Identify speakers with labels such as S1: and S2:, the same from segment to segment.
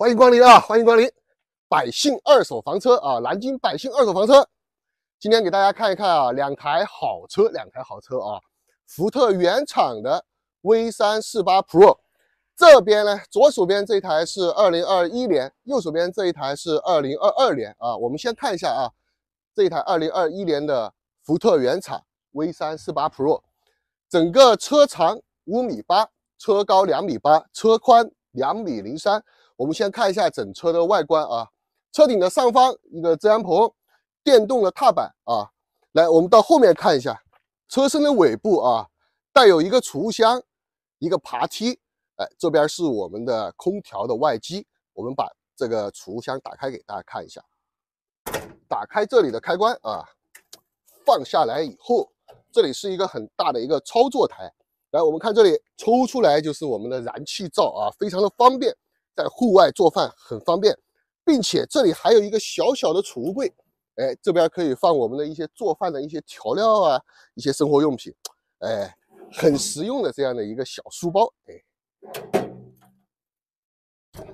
S1: 欢迎光临啊！欢迎光临百姓二手房车啊！南京百姓二手房车，今天给大家看一看啊，两台好车，两台好车啊！福特原厂的 V 三四八 Pro，这边呢，左手边这一台是二零二一年，右手边这一台是二零二二年啊。我们先看一下啊，这一台二零二一年的福特原厂 V 三四八 Pro，整个车长五米八，车高两米八，车宽两米零三。我们先看一下整车的外观啊，车顶的上方一个遮阳棚，电动的踏板啊。来，我们到后面看一下车身的尾部啊，带有一个储物箱，一个爬梯。哎，这边是我们的空调的外机。我们把这个储物箱打开给大家看一下。打开这里的开关啊，放下来以后，这里是一个很大的一个操作台。来，我们看这里抽出来就是我们的燃气灶啊，非常的方便。在户外做饭很方便，并且这里还有一个小小的储物柜，哎，这边可以放我们的一些做饭的一些调料啊，一些生活用品，哎，很实用的这样的一个小书包，哎。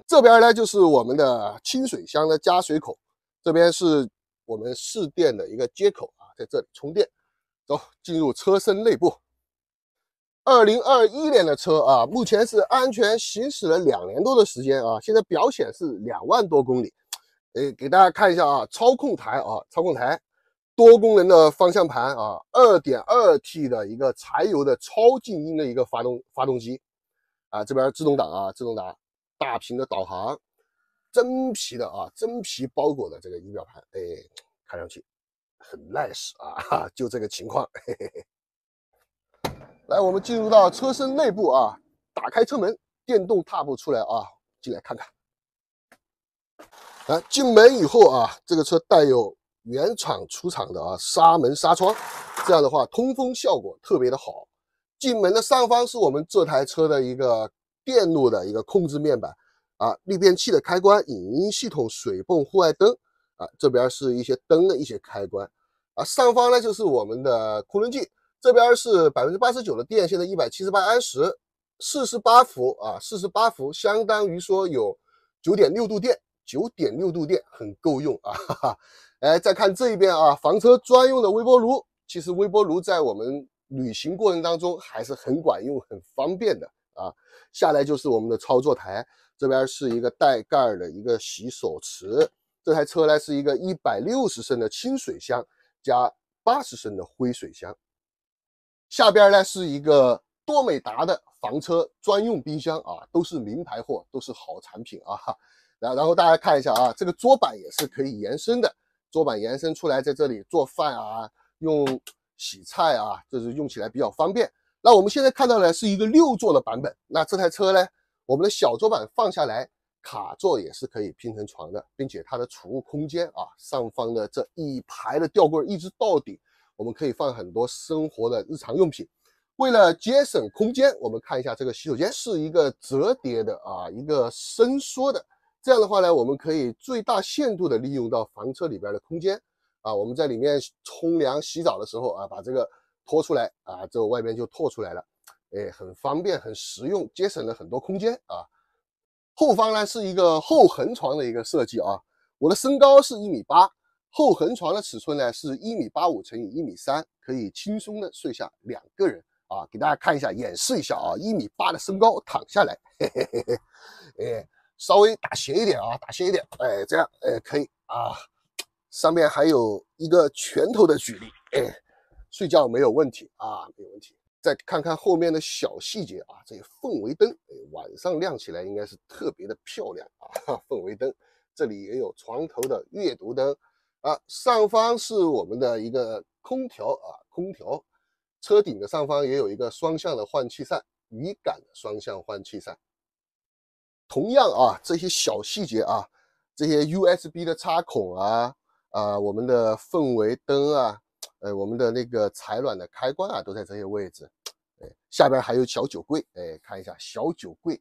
S1: 这边呢就是我们的清水箱的加水口，这边是我们试电的一个接口啊，在这里充电。走，进入车身内部。二零二一年的车啊，目前是安全行驶了两年多的时间啊，现在表显示两万多公里。哎，给大家看一下啊，操控台啊，操控台，多功能的方向盘啊，二点二 T 的一个柴油的超静音的一个发动发动机啊，这边自动挡啊，自动挡，大屏的导航，真皮的啊，真皮包裹的这个仪表盘，哎，看上去很 nice 啊，就这个情况。嘿嘿嘿。来，我们进入到车身内部啊，打开车门，电动踏步出来啊，进来看看。来，进门以后啊，这个车带有原厂出厂的啊纱门纱窗，这样的话通风效果特别的好。进门的上方是我们这台车的一个电路的一个控制面板啊，逆变器的开关、影音系统、水泵、户外灯啊，这边是一些灯的一些开关啊，上方呢就是我们的昆仑镜。这边是百分之八十九的电，现在一百七十八安时，四十八伏啊，四十八伏相当于说有九点六度电，九点六度电很够用啊。哈哈。哎，再看这一边啊，房车专用的微波炉，其实微波炉在我们旅行过程当中还是很管用、很方便的啊。下来就是我们的操作台，这边是一个带盖儿的一个洗手池，这台车呢是一个一百六十升的清水箱加八十升的灰水箱。下边呢是一个多美达的房车专用冰箱啊，都是名牌货，都是好产品啊。然然后大家看一下啊，这个桌板也是可以延伸的，桌板延伸出来在这里做饭啊，用洗菜啊，就是用起来比较方便。那我们现在看到呢是一个六座的版本，那这台车呢，我们的小桌板放下来，卡座也是可以拼成床的，并且它的储物空间啊，上方的这一排的吊柜一直到顶。我们可以放很多生活的日常用品。为了节省空间，我们看一下这个洗手间是一个折叠的啊，一个伸缩的。这样的话呢，我们可以最大限度的利用到房车里边的空间啊。我们在里面冲凉洗澡的时候啊，把这个拖出来啊，这外面就拓出来了，哎，很方便，很实用，节省了很多空间啊。后方呢是一个后横床的一个设计啊。我的身高是一米八。后横床的尺寸呢是一米八五乘以一米三，可以轻松的睡下两个人啊！给大家看一下，演示一下啊！一米八的身高躺下来，嘿嘿嘿哎，稍微打斜一点啊，打斜一点，哎，这样，哎，可以啊！上面还有一个拳头的举例，哎，睡觉没有问题啊，没有问题。再看看后面的小细节啊，这些氛围灯，哎，晚上亮起来应该是特别的漂亮啊！氛围灯，这里也有床头的阅读灯。啊，上方是我们的一个空调啊，空调车顶的上方也有一个双向的换气扇，雨感的双向换气扇。同样啊，这些小细节啊，这些 USB 的插孔啊，啊，我们的氛围灯啊，呃，我们的那个采暖的开关啊，都在这些位置。哎，下边还有小酒柜，哎，看一下小酒柜。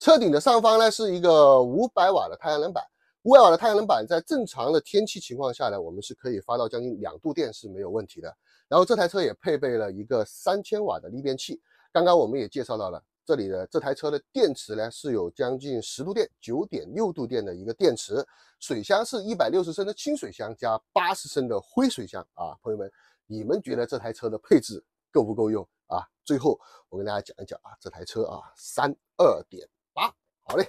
S1: 车顶的上方呢，是一个五百瓦的太阳能板。威尔的太阳能板在正常的天气情况下呢，我们是可以发到将近两度电是没有问题的。然后这台车也配备了一个三千瓦的逆变器。刚刚我们也介绍到了，这里的这台车的电池呢是有将近十度电、九点六度电的一个电池。水箱是一百六十升的清水箱加八十升的灰水箱啊，朋友们，你们觉得这台车的配置够不够用啊？最后我跟大家讲一讲啊，这台车啊，三二点八，好嘞，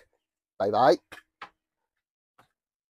S1: 拜拜。